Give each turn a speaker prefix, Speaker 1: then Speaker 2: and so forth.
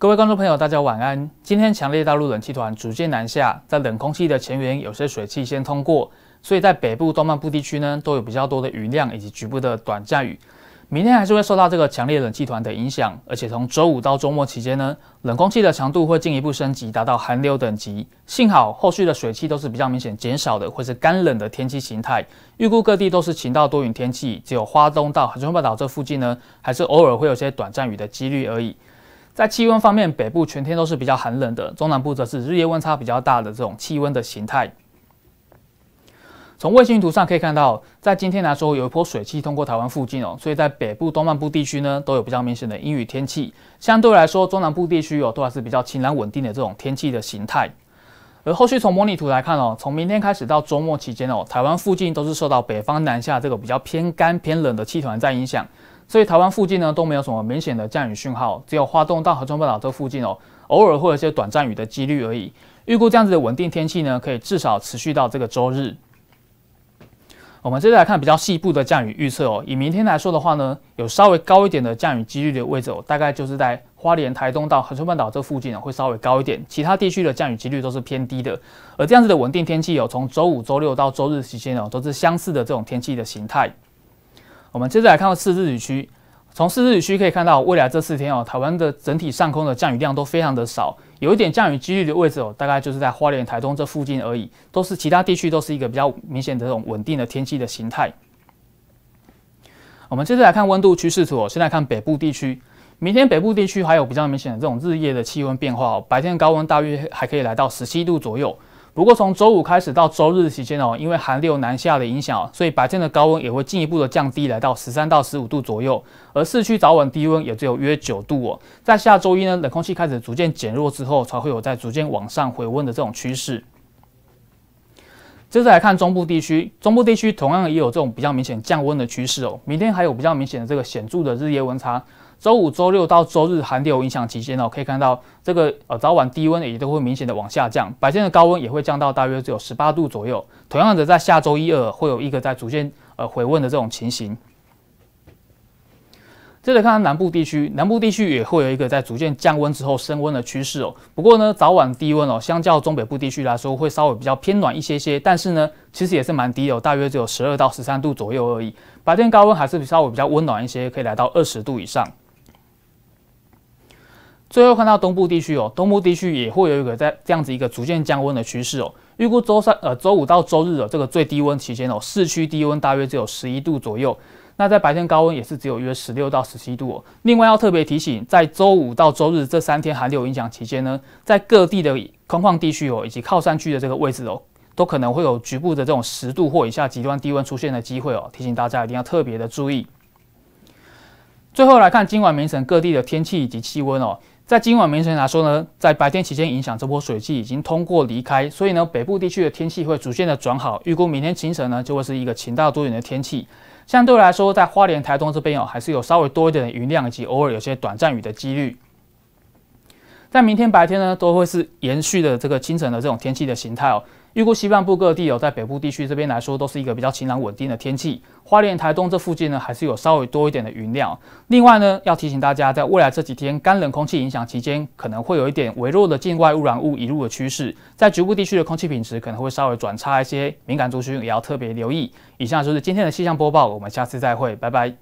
Speaker 1: 各位观众朋友，大家晚安。今天强烈大陆冷气团逐渐南下，在冷空气的前缘，有些水汽先通过，所以在北部、东半部地区呢，都有比较多的雨量以及局部的短降雨。明天还是会受到这个强烈冷气团的影响，而且从周五到周末期间呢，冷空气的强度会进一步升级，达到寒流等级。幸好后续的水汽都是比较明显减少的，或是干冷的天气形态。预估各地都是晴到多云天气，只有花东到海中半岛这附近呢，还是偶尔会有些短暂雨的几率而已。在气温方面，北部全天都是比较寒冷的，中南部则是日夜温差比较大的这种气温的形态。从卫星图上可以看到，在今天来说，有一波水汽通过台湾附近哦，所以在北部、东半部地区呢，都有比较明显的阴雨天气。相对来说，中南部地区哦，都还是比较晴朗稳定的这种天气的形态。而后续从模拟图来看哦，从明天开始到周末期间哦，台湾附近都是受到北方南下这个比较偏干偏冷的气团在影响。所以台湾附近呢都没有什么明显的降雨讯号，只有花东到合川半岛这附近哦，偶尔会有些短暂雨的几率而已。预估这样子的稳定天气呢，可以至少持续到这个周日。我们接着来看比较细部的降雨预测哦。以明天来说的话呢，有稍微高一点的降雨几率的位置哦，大概就是在花莲、台东到恒春半岛这附近啊，会稍微高一点。其他地区的降雨几率都是偏低的。而这样子的稳定天气哦，从周五、周六到周日期间哦，都是相似的这种天气的形态。我们接着来看到四日雨区，从四日雨区可以看到，未来这四天哦，台湾的整体上空的降雨量都非常的少，有一点降雨几率的位置哦，大概就是在花莲、台东这附近而已，都是其他地区都是一个比较明显的这种稳定的天气的形态。我们接着来看温度趋势图哦，现在看北部地区，明天北部地区还有比较明显的这种日夜的气温变化哦，白天高温大约还可以来到十七度左右。不过，从周五开始到周日期间哦，因为寒流南下的影响，所以白天的高温也会进一步的降低，来到十三到十五度左右。而市区早晚低温也只有约九度哦。在下周一呢，冷空气开始逐渐减弱之后，才会有在逐渐往上回温的这种趋势。接着来看中部地区，中部地区同样也有这种比较明显降温的趋势哦。明天还有比较明显的这个显著的日夜温差。周五、周六到周日寒流影响期间呢，可以看到这个呃早晚低温也都会明显的往下降，白天的高温也会降到大约只有十八度左右。同样的，在下周一、二会有一个在逐渐呃回温的这种情形。接着看南部地区，南部地区也会有一个在逐渐降温之后升温的趋势哦。不过呢，早晚低温哦，相较中北部地区来说会稍微比较偏暖一些些，但是呢，其实也是蛮低的，大约只有十二到十三度左右而已。白天高温还是稍微比较温暖一些，可以来到二十度以上。最后看到东部地区哦，东部地区也会有一个在这样子一个逐渐降温的趋势哦。预估周三、呃周五到周日的这个最低温期间哦，市区低温大约只有十一度左右。那在白天高温也是只有约十六到十七度。哦。另外要特别提醒，在周五到周日这三天寒流影响期间呢，在各地的空旷地区哦，以及靠山区的这个位置哦，都可能会有局部的这种十度或以下极端低温出现的机会哦。提醒大家一定要特别的注意。最后来看今晚凌晨各地的天气以及气温哦。在今晚凌晨来说呢，在白天期间影响这波水汽已经通过离开，所以呢，北部地区的天气会逐渐的转好。预估明天清晨呢，就会是一个晴到多云的天气。相对来说，在花莲、台东这边哦，还是有稍微多一点的云量以及偶尔有些短暂雨的几率。在明天白天呢，都会是延续的这个清晨的这种天气的形态哦。预估西半部各地哦，在北部地区这边来说，都是一个比较晴朗稳定的天气。花莲、台东这附近呢，还是有稍微多一点的云量。另外呢，要提醒大家，在未来这几天干冷空气影响期间，可能会有一点微弱的境外污染物移入的趋势，在局部地区的空气品质可能会稍微转差一些，敏感族群也要特别留意。以上就是今天的气象播报，我们下次再会，拜拜。